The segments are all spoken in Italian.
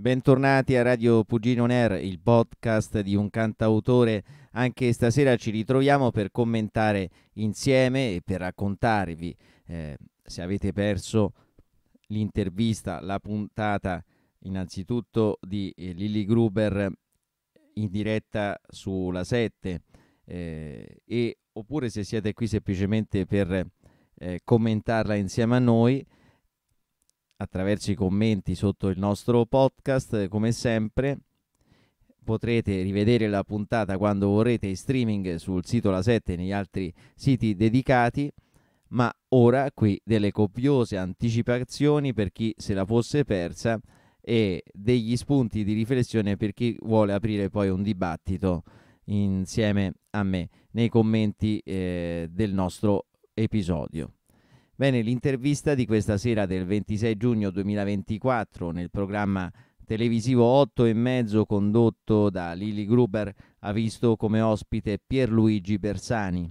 Bentornati a Radio Pugino Nair, il podcast di un cantautore. Anche stasera ci ritroviamo per commentare insieme e per raccontarvi, eh, se avete perso l'intervista, la puntata innanzitutto di eh, Lilly Gruber in diretta sulla 7 eh, e oppure se siete qui semplicemente per eh, commentarla insieme a noi attraverso i commenti sotto il nostro podcast, eh, come sempre. Potrete rivedere la puntata quando vorrete in streaming sul sito La 7 e negli altri siti dedicati. Ma ora qui delle copiose anticipazioni per chi se la fosse persa e degli spunti di riflessione per chi vuole aprire poi un dibattito insieme a me nei commenti eh, del nostro episodio. Bene, l'intervista di questa sera del 26 giugno 2024 nel programma televisivo 8 e mezzo condotto da Lili Gruber ha visto come ospite Pierluigi Bersani.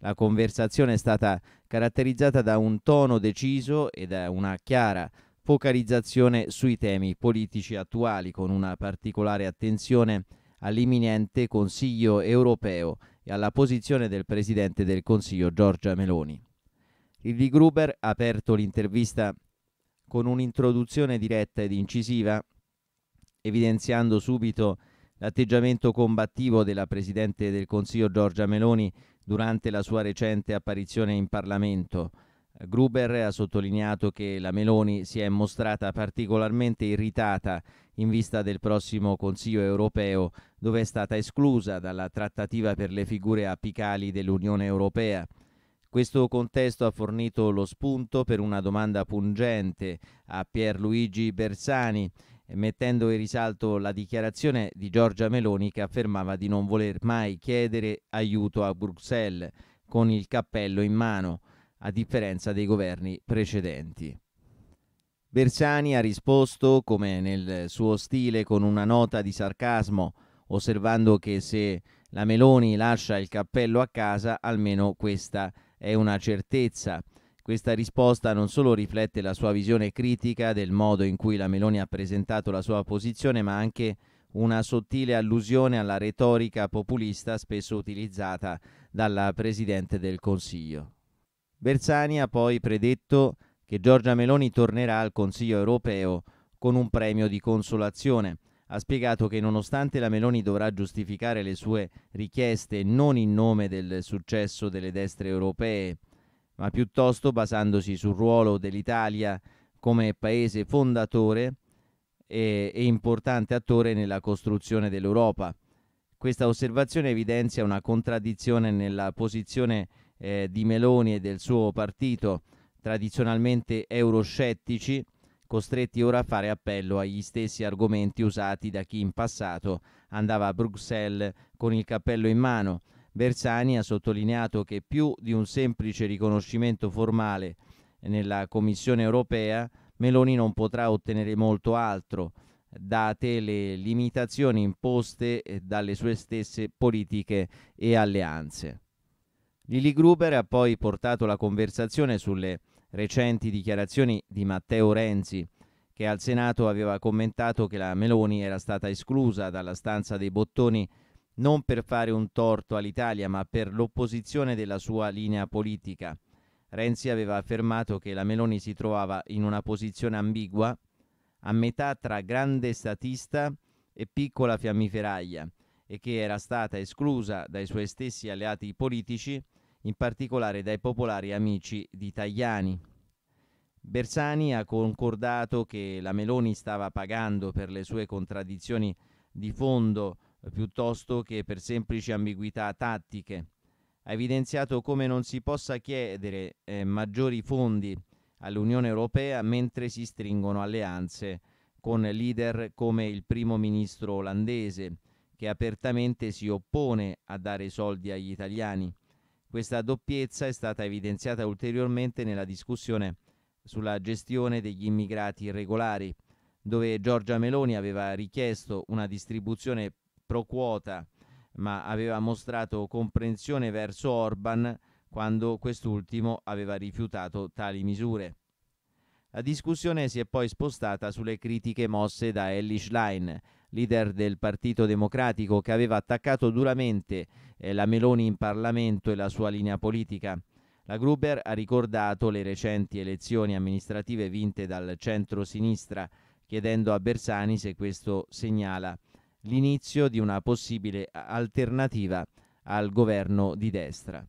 La conversazione è stata caratterizzata da un tono deciso e da una chiara focalizzazione sui temi politici attuali con una particolare attenzione all'imminente Consiglio europeo e alla posizione del Presidente del Consiglio Giorgia Meloni. Il Di Gruber ha aperto l'intervista con un'introduzione diretta ed incisiva, evidenziando subito l'atteggiamento combattivo della Presidente del Consiglio Giorgia Meloni durante la sua recente apparizione in Parlamento. Gruber ha sottolineato che la Meloni si è mostrata particolarmente irritata in vista del prossimo Consiglio europeo, dove è stata esclusa dalla trattativa per le figure apicali dell'Unione europea. Questo contesto ha fornito lo spunto per una domanda pungente a Pierluigi Bersani, mettendo in risalto la dichiarazione di Giorgia Meloni che affermava di non voler mai chiedere aiuto a Bruxelles con il cappello in mano, a differenza dei governi precedenti. Bersani ha risposto, come nel suo stile, con una nota di sarcasmo, osservando che se la Meloni lascia il cappello a casa, almeno questa è una certezza. Questa risposta non solo riflette la sua visione critica del modo in cui la Meloni ha presentato la sua posizione, ma anche una sottile allusione alla retorica populista spesso utilizzata dalla Presidente del Consiglio. Bersani ha poi predetto che Giorgia Meloni tornerà al Consiglio europeo con un premio di consolazione, ha spiegato che nonostante la Meloni dovrà giustificare le sue richieste non in nome del successo delle destre europee, ma piuttosto basandosi sul ruolo dell'Italia come paese fondatore e, e importante attore nella costruzione dell'Europa. Questa osservazione evidenzia una contraddizione nella posizione eh, di Meloni e del suo partito, tradizionalmente euroscettici, costretti ora a fare appello agli stessi argomenti usati da chi in passato andava a Bruxelles con il cappello in mano. Bersani ha sottolineato che più di un semplice riconoscimento formale nella Commissione europea, Meloni non potrà ottenere molto altro, date le limitazioni imposte dalle sue stesse politiche e alleanze. Lili Gruber ha poi portato la conversazione sulle recenti dichiarazioni di Matteo Renzi, che al Senato aveva commentato che la Meloni era stata esclusa dalla stanza dei bottoni non per fare un torto all'Italia, ma per l'opposizione della sua linea politica. Renzi aveva affermato che la Meloni si trovava in una posizione ambigua, a metà tra grande statista e piccola fiammiferaia, e che era stata esclusa dai suoi stessi alleati politici in particolare dai popolari amici di Tajani. Bersani ha concordato che la Meloni stava pagando per le sue contraddizioni di fondo piuttosto che per semplici ambiguità tattiche. Ha evidenziato come non si possa chiedere eh, maggiori fondi all'Unione Europea mentre si stringono alleanze con leader come il primo ministro olandese, che apertamente si oppone a dare soldi agli italiani. Questa doppiezza è stata evidenziata ulteriormente nella discussione sulla gestione degli immigrati irregolari, dove Giorgia Meloni aveva richiesto una distribuzione pro quota, ma aveva mostrato comprensione verso Orban quando quest'ultimo aveva rifiutato tali misure. La discussione si è poi spostata sulle critiche mosse da Ellie Schlein leader del Partito Democratico che aveva attaccato duramente eh, la Meloni in Parlamento e la sua linea politica. La Gruber ha ricordato le recenti elezioni amministrative vinte dal centro-sinistra, chiedendo a Bersani se questo segnala l'inizio di una possibile alternativa al governo di destra.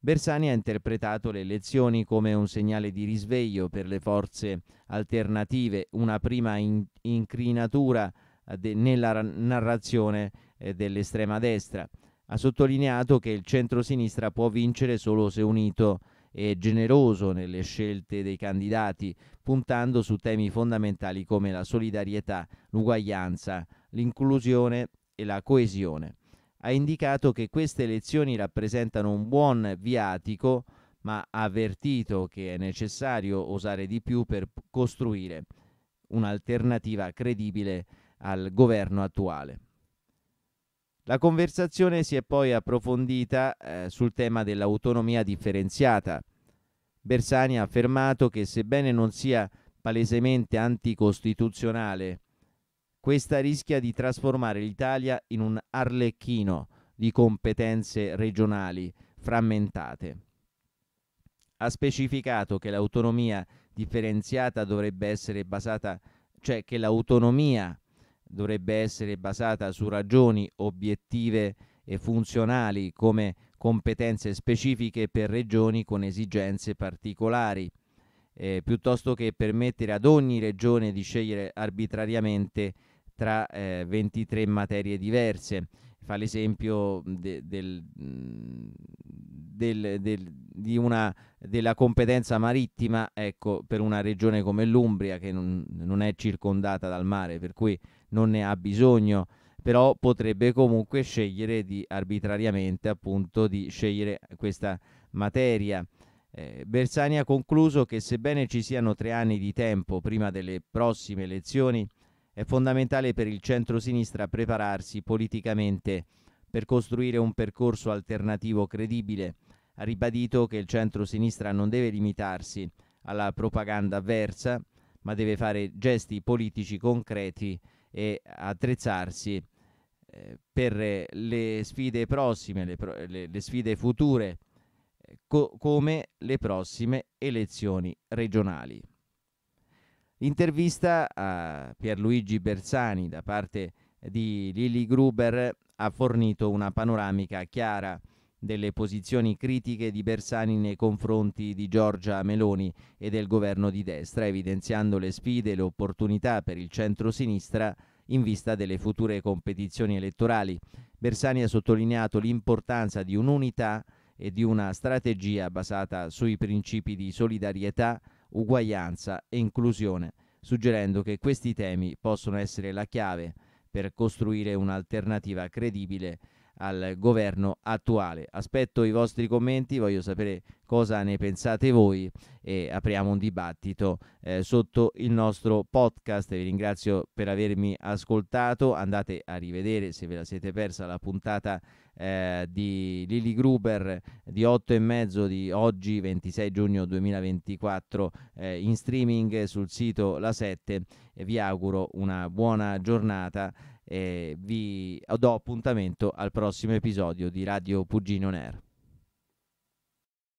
Bersani ha interpretato le elezioni come un segnale di risveglio per le forze alternative, una prima in- incrinatura eh, de, nella narrazione eh, dell'estrema destra. Ha sottolineato che il centro-sinistra può vincere solo se unito e generoso nelle scelte dei candidati, puntando su temi fondamentali come la solidarietà, l'uguaglianza, l'inclusione e la coesione. Ha indicato che queste elezioni rappresentano un buon viatico, ma ha avvertito che è necessario osare di più per costruire un'alternativa credibile al governo attuale. La conversazione si è poi approfondita eh, sul tema dell'autonomia differenziata. Bersani ha affermato che sebbene non sia palesemente anticostituzionale, questa rischia di trasformare l'Italia in un arlecchino di competenze regionali frammentate. Ha specificato che l'autonomia differenziata dovrebbe essere basata, cioè che l'autonomia dovrebbe essere basata su ragioni obiettive e funzionali come competenze specifiche per regioni con esigenze particolari, eh, piuttosto che permettere ad ogni regione di scegliere arbitrariamente tra eh, 23 materie diverse. Fa l'esempio de, del, mm, del, del, una, della competenza marittima ecco, per una regione come l'Umbria che non, non è circondata dal mare, per cui non ne ha bisogno però potrebbe comunque scegliere di arbitrariamente appunto di scegliere questa materia. Eh, Bersani ha concluso che sebbene ci siano tre anni di tempo prima delle prossime elezioni, è fondamentale per il centro-sinistra prepararsi politicamente per costruire un percorso alternativo credibile. Ha ribadito che il centro-sinistra non deve limitarsi alla propaganda avversa, ma deve fare gesti politici concreti e attrezzarsi eh, per le sfide prossime, le, pro- le, le sfide future, eh, co- come le prossime elezioni regionali. L'intervista a Pierluigi Bersani da parte di Lili Gruber ha fornito una panoramica chiara delle posizioni critiche di Bersani nei confronti di Giorgia Meloni e del governo di destra, evidenziando le sfide e le opportunità per il centro-sinistra in vista delle future competizioni elettorali. Bersani ha sottolineato l'importanza di un'unità e di una strategia basata sui principi di solidarietà, uguaglianza e inclusione, suggerendo che questi temi possono essere la chiave per costruire un'alternativa credibile al governo attuale. Aspetto i vostri commenti, voglio sapere cosa ne pensate voi e apriamo un dibattito eh, sotto il nostro podcast. Vi ringrazio per avermi ascoltato, andate a rivedere se ve la siete persa la puntata eh, di Lili Gruber di 8 e mezzo di oggi 26 giugno 2024 eh, in streaming sul sito La 7. Vi auguro una buona giornata eh, vi do appuntamento al prossimo episodio di Radio Pugino Nair.